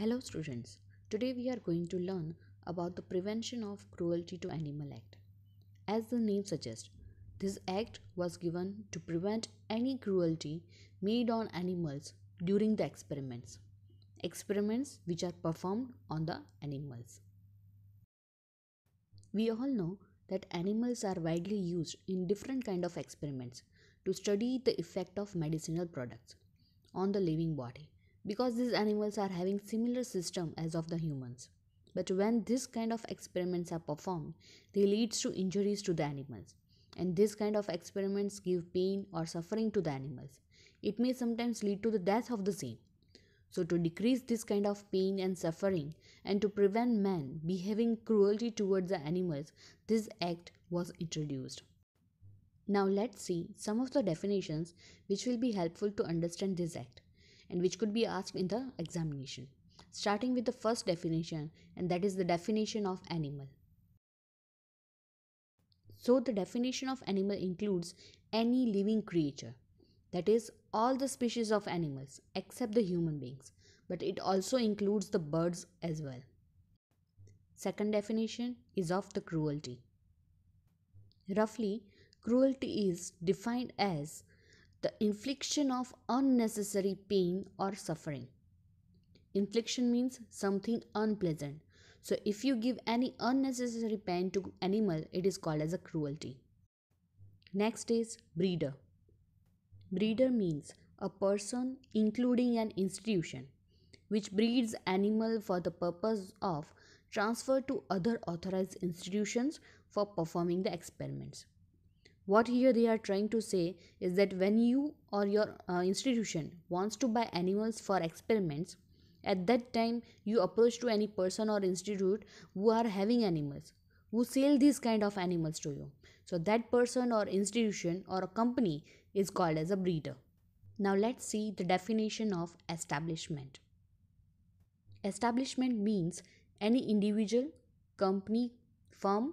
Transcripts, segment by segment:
Hello students, today we are going to learn about the Prevention of Cruelty to Animal Act. As the name suggests, this act was given to prevent any cruelty made on animals during the experiments, experiments which are performed on the animals. We all know that animals are widely used in different kind of experiments to study the effect of medicinal products on the living body because these animals are having similar system as of the humans but when this kind of experiments are performed they leads to injuries to the animals and this kind of experiments give pain or suffering to the animals it may sometimes lead to the death of the same so to decrease this kind of pain and suffering and to prevent man behaving cruelty towards the animals this act was introduced now let's see some of the definitions which will be helpful to understand this act and which could be asked in the examination. Starting with the first definition, and that is the definition of animal. So, the definition of animal includes any living creature, that is, all the species of animals except the human beings, but it also includes the birds as well. Second definition is of the cruelty. Roughly, cruelty is defined as the infliction of unnecessary pain or suffering. Infliction means something unpleasant. So if you give any unnecessary pain to animal, it is called as a cruelty. Next is breeder. Breeder means a person including an institution which breeds animal for the purpose of transfer to other authorized institutions for performing the experiments what here they are trying to say is that when you or your uh, institution wants to buy animals for experiments at that time you approach to any person or institute who are having animals who sell these kind of animals to you so that person or institution or a company is called as a breeder now let's see the definition of establishment establishment means any individual company firm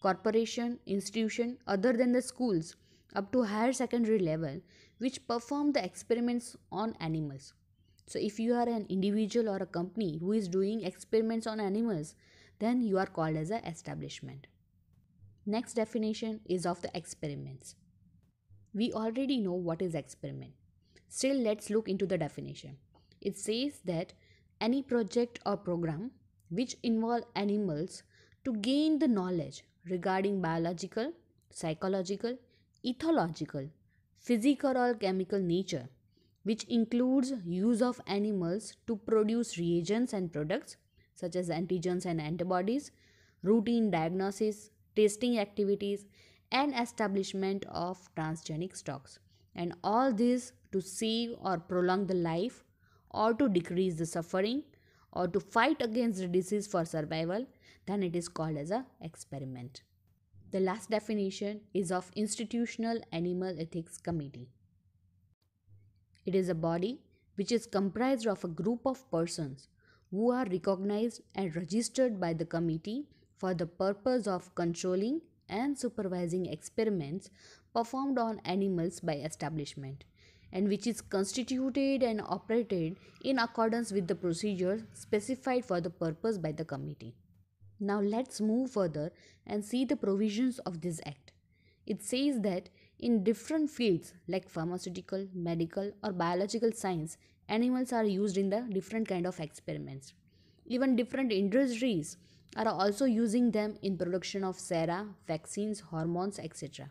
corporation, institution other than the schools up to higher secondary level which perform the experiments on animals. So if you are an individual or a company who is doing experiments on animals, then you are called as an establishment. Next definition is of the experiments. We already know what is experiment. Still let's look into the definition. It says that any project or program which involve animals to gain the knowledge regarding biological, psychological, ethological, physical or chemical nature, which includes use of animals to produce reagents and products such as antigens and antibodies, routine diagnosis, testing activities, and establishment of transgenic stocks. And all this to save or prolong the life or to decrease the suffering or to fight against the disease for survival then it is called as a experiment. The last definition is of Institutional Animal Ethics Committee. It is a body which is comprised of a group of persons who are recognized and registered by the committee for the purpose of controlling and supervising experiments performed on animals by establishment and which is constituted and operated in accordance with the procedures specified for the purpose by the committee. Now let's move further and see the provisions of this act. It says that in different fields like pharmaceutical, medical or biological science, animals are used in the different kind of experiments. Even different industries are also using them in production of sera, vaccines, hormones, etc.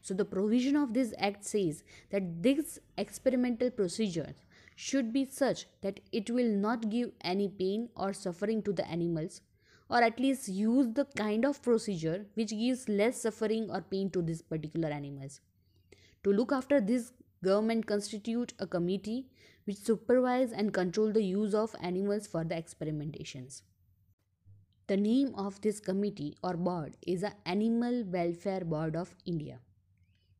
So the provision of this act says that these experimental procedures should be such that it will not give any pain or suffering to the animals or at least use the kind of procedure which gives less suffering or pain to these particular animals. To look after this, government constitute a committee which supervise and control the use of animals for the experimentations. The name of this committee or board is the Animal Welfare Board of India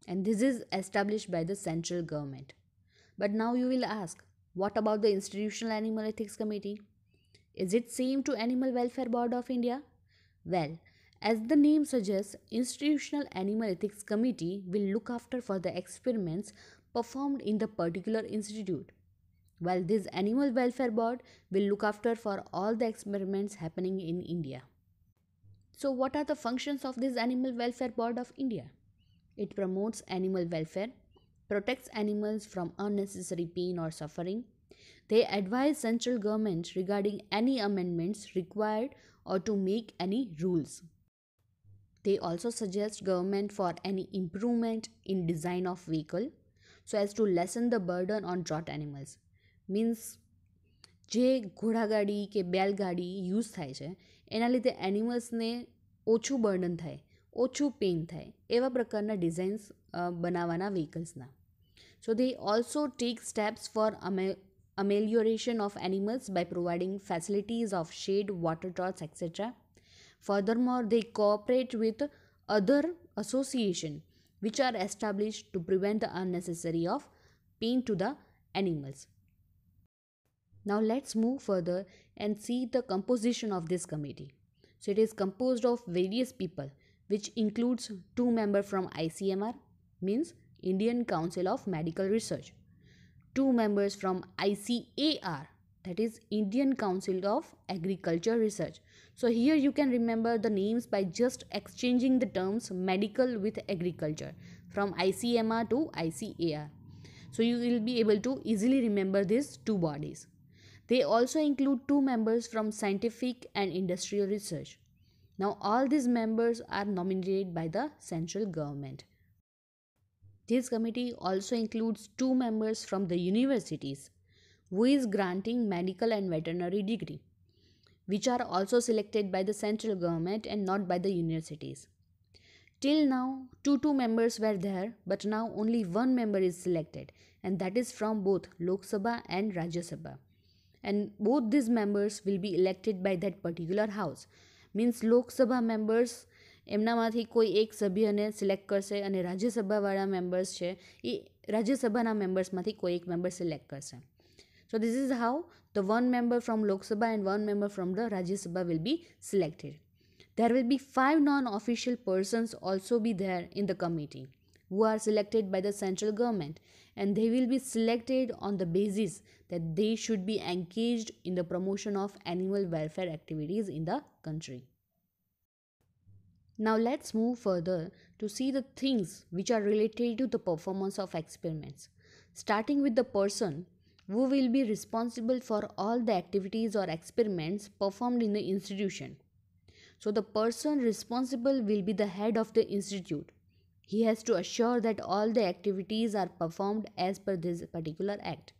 and this is established by the central government. But now you will ask, what about the Institutional Animal Ethics Committee? Is it same to Animal Welfare Board of India? Well, as the name suggests, Institutional Animal Ethics Committee will look after for the experiments performed in the particular institute. While this Animal Welfare Board will look after for all the experiments happening in India. So what are the functions of this Animal Welfare Board of India? It promotes animal welfare, protects animals from unnecessary pain or suffering, They advise central government regarding any amendments required or to make any rules. They also suggest government for any improvement in design of vehicle so as to lessen the burden on draught animals. Means જે ઘોડાગાડી કે બેલગાડી use થાય છે એના લીધે એનિમલ્સને ઓછું burden થાય ઓછું પેઇન થાય એવા પ્રકારના ડિઝાઇન્સ બનાવવાના વ્હીકલ્સના so they also take steps for અમે amelioration of animals by providing facilities of shade, water troughs, etc. Furthermore, they cooperate with other associations which are established to prevent the unnecessary of pain to the animals. Now let's move further and see the composition of this committee. So it is composed of various people which includes two members from ICMR means Indian Council of Medical Research two members from ICAR that is Indian Council of Agriculture Research. So here you can remember the names by just exchanging the terms medical with agriculture from ICMR to ICAR. So you will be able to easily remember these two bodies. They also include two members from scientific and industrial research. Now all these members are nominated by the central government. This committee also includes two members from the universities who is granting medical and veterinary degree which are also selected by the central government and not by the universities. Till now, two two members were there, but now only one member is selected, and that is from both Lok Sabha and Rajya Sabha. And both these members will be elected by that particular house. Means Lok Sabha members એમનામાંથી કોઈ એક સભ્યને select કરશે અને રાજ્યસભાવાળા members છે એ રાજ્યસભાના મેમ્બર્સમાંથી કોઈ એક મેમ્બર સિલેક્ટ કરશે So this is how the one member from Lok Sabha and one member from the Rajya Sabha will be selected. There will be five non-official persons also be there in the committee who are selected by the central government and they will be selected on the basis that they should be engaged in the promotion of animal welfare activities in the country. Now let's move further to see the things which are related to the performance of experiments. Starting with the person who will be responsible for all the activities or experiments performed in the institution. So the person responsible will be the head of the institute. He has to assure that all the activities are performed as per this particular act.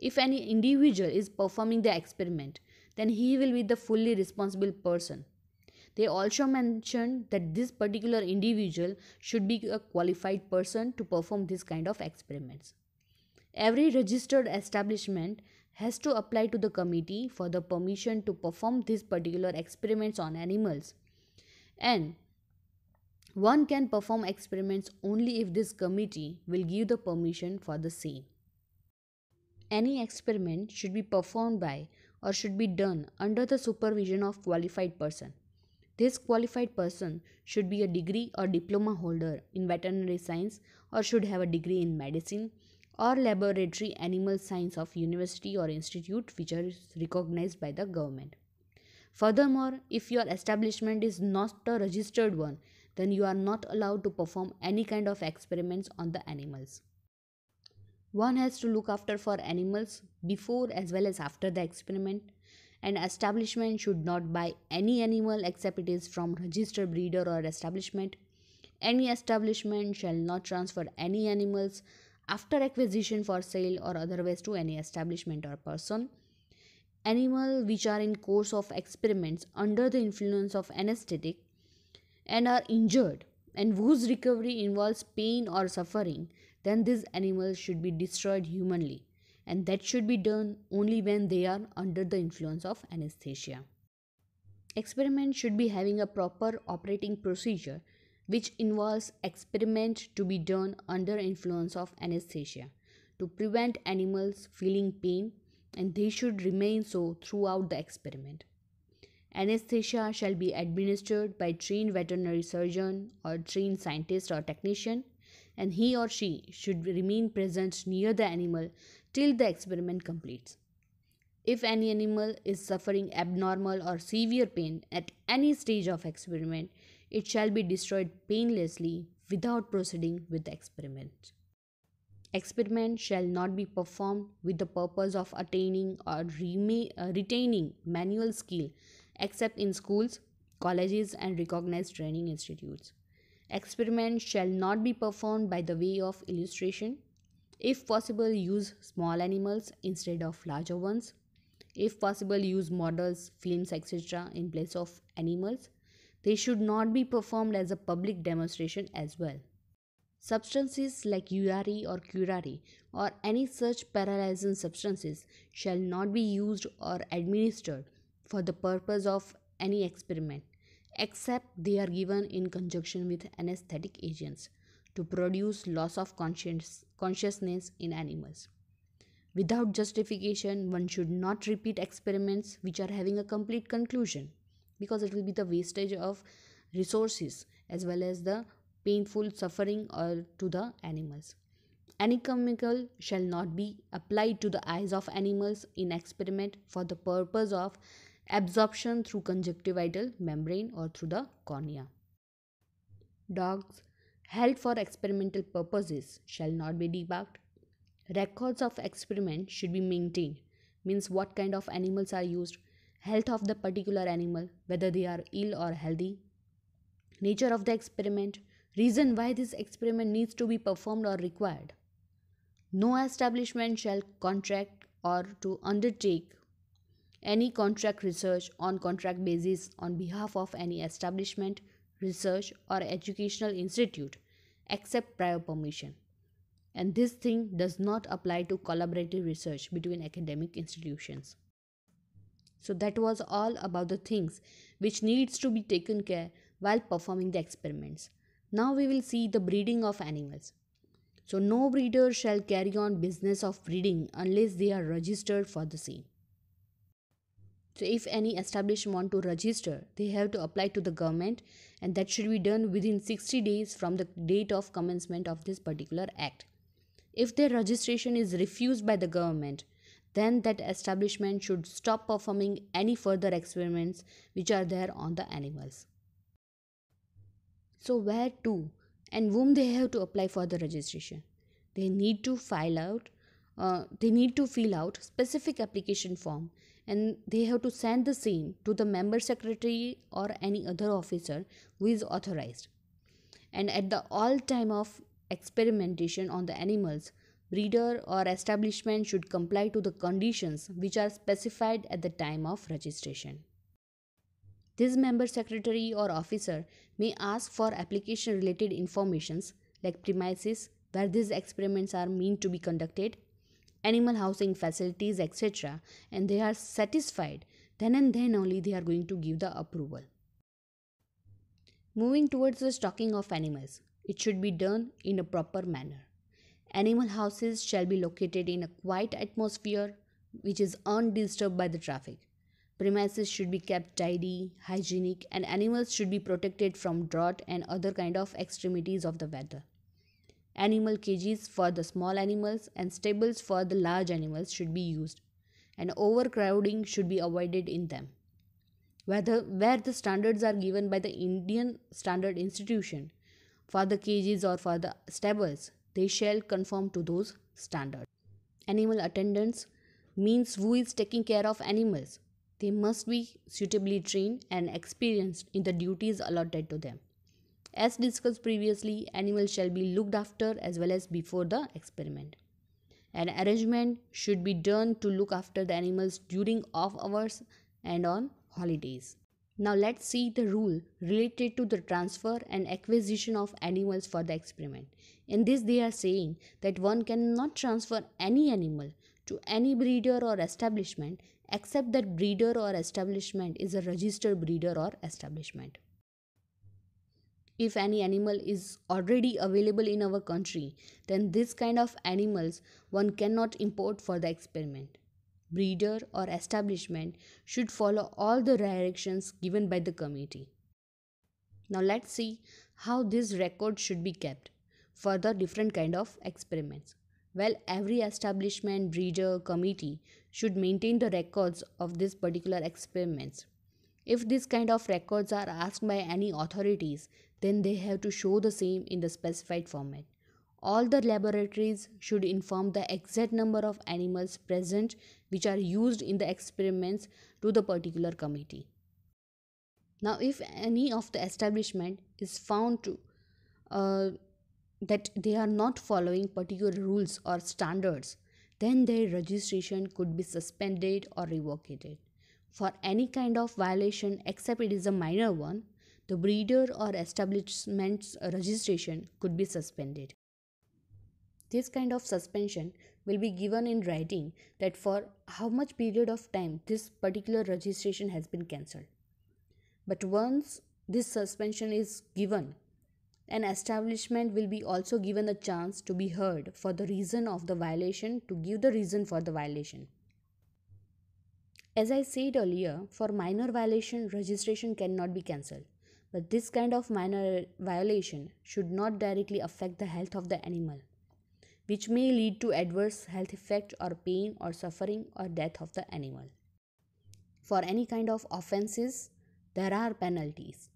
If any individual is performing the experiment, then he will be the fully responsible person they also mentioned that this particular individual should be a qualified person to perform this kind of experiments. Every registered establishment has to apply to the committee for the permission to perform these particular experiments on animals. And one can perform experiments only if this committee will give the permission for the same. Any experiment should be performed by or should be done under the supervision of qualified person. This qualified person should be a degree or diploma holder in veterinary science or should have a degree in medicine or laboratory animal science of university or institute which are recognized by the government. Furthermore, if your establishment is not a registered one, then you are not allowed to perform any kind of experiments on the animals. One has to look after for animals before as well as after the experiment an establishment should not buy any animal except it is from registered breeder or establishment. Any establishment shall not transfer any animals after acquisition for sale or otherwise to any establishment or person. Animal which are in course of experiments under the influence of anesthetic and are injured and whose recovery involves pain or suffering, then these animals should be destroyed humanly and that should be done only when they are under the influence of anesthesia. Experiment should be having a proper operating procedure which involves experiment to be done under influence of anesthesia to prevent animals feeling pain and they should remain so throughout the experiment. Anesthesia shall be administered by trained veterinary surgeon or trained scientist or technician and he or she should remain present near the animal till the experiment completes. If any animal is suffering abnormal or severe pain at any stage of experiment, it shall be destroyed painlessly without proceeding with the experiment. Experiment shall not be performed with the purpose of attaining or rema- uh, retaining manual skill except in schools, colleges, and recognized training institutes. Experiment shall not be performed by the way of illustration, if possible, use small animals instead of larger ones. If possible, use models, films, etc. in place of animals. They should not be performed as a public demonstration as well. Substances like urari or curare or any such paralyzing substances shall not be used or administered for the purpose of any experiment except they are given in conjunction with anesthetic agents to produce loss of conscience, consciousness in animals. Without justification, one should not repeat experiments which are having a complete conclusion because it will be the wastage of resources as well as the painful suffering or uh, to the animals. Any chemical shall not be applied to the eyes of animals in experiment for the purpose of absorption through conjunctival membrane or through the cornea. Dogs held for experimental purposes shall not be debugged. Records of experiments should be maintained, means what kind of animals are used, health of the particular animal, whether they are ill or healthy, nature of the experiment, reason why this experiment needs to be performed or required. No establishment shall contract or to undertake any contract research on contract basis on behalf of any establishment research or educational institute except prior permission and this thing does not apply to collaborative research between academic institutions so that was all about the things which needs to be taken care while performing the experiments now we will see the breeding of animals so no breeder shall carry on business of breeding unless they are registered for the same so if any establishment want to register, they have to apply to the government and that should be done within 60 days from the date of commencement of this particular act. If their registration is refused by the government, then that establishment should stop performing any further experiments which are there on the animals. So where to and whom they have to apply for the registration? They need to file out, uh, they need to fill out specific application form and they have to send the same to the member secretary or any other officer who is authorized and at the all time of experimentation on the animals breeder or establishment should comply to the conditions which are specified at the time of registration this member secretary or officer may ask for application related informations like premises where these experiments are meant to be conducted animal housing facilities, etc., and they are satisfied, then and then only they are going to give the approval. Moving towards the stocking of animals, it should be done in a proper manner. Animal houses shall be located in a quiet atmosphere which is undisturbed by the traffic. Premises should be kept tidy, hygienic, and animals should be protected from drought and other kind of extremities of the weather. Animal cages for the small animals and stables for the large animals should be used, and overcrowding should be avoided in them. Whether, where the standards are given by the Indian Standard Institution for the cages or for the stables, they shall conform to those standards. Animal attendants means who is taking care of animals. They must be suitably trained and experienced in the duties allotted to them. As discussed previously, animals shall be looked after as well as before the experiment. An arrangement should be done to look after the animals during off hours and on holidays. Now let's see the rule related to the transfer and acquisition of animals for the experiment. In this they are saying that one cannot transfer any animal to any breeder or establishment except that breeder or establishment is a registered breeder or establishment if any animal is already available in our country then this kind of animals one cannot import for the experiment breeder or establishment should follow all the directions given by the committee now let's see how this record should be kept for the different kind of experiments well every establishment breeder committee should maintain the records of these particular experiments if this kind of records are asked by any authorities then they have to show the same in the specified format. All the laboratories should inform the exact number of animals present which are used in the experiments to the particular committee. Now, if any of the establishment is found to uh, that they are not following particular rules or standards, then their registration could be suspended or revoked. For any kind of violation, except it is a minor one, the breeder or establishment's registration could be suspended. This kind of suspension will be given in writing that for how much period of time this particular registration has been cancelled. But once this suspension is given, an establishment will be also given a chance to be heard for the reason of the violation to give the reason for the violation. As I said earlier, for minor violation, registration cannot be cancelled. But this kind of minor violation should not directly affect the health of the animal, which may lead to adverse health effects or pain or suffering or death of the animal. For any kind of offenses, there are penalties.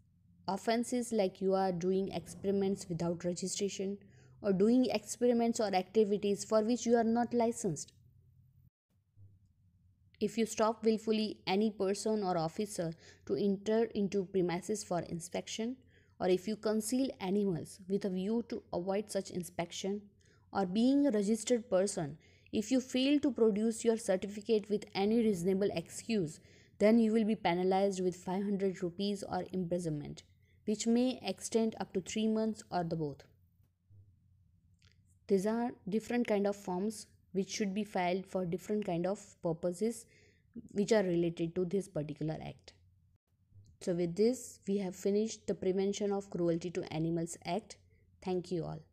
Offenses like you are doing experiments without registration or doing experiments or activities for which you are not licensed if you stop willfully any person or officer to enter into premises for inspection, or if you conceal animals with a view to avoid such inspection, or being a registered person, if you fail to produce your certificate with any reasonable excuse, then you will be penalized with 500 rupees or imprisonment, which may extend up to 3 months or the both. These are different kind of forms which should be filed for different kind of purposes which are related to this particular act so with this we have finished the prevention of cruelty to animals act thank you all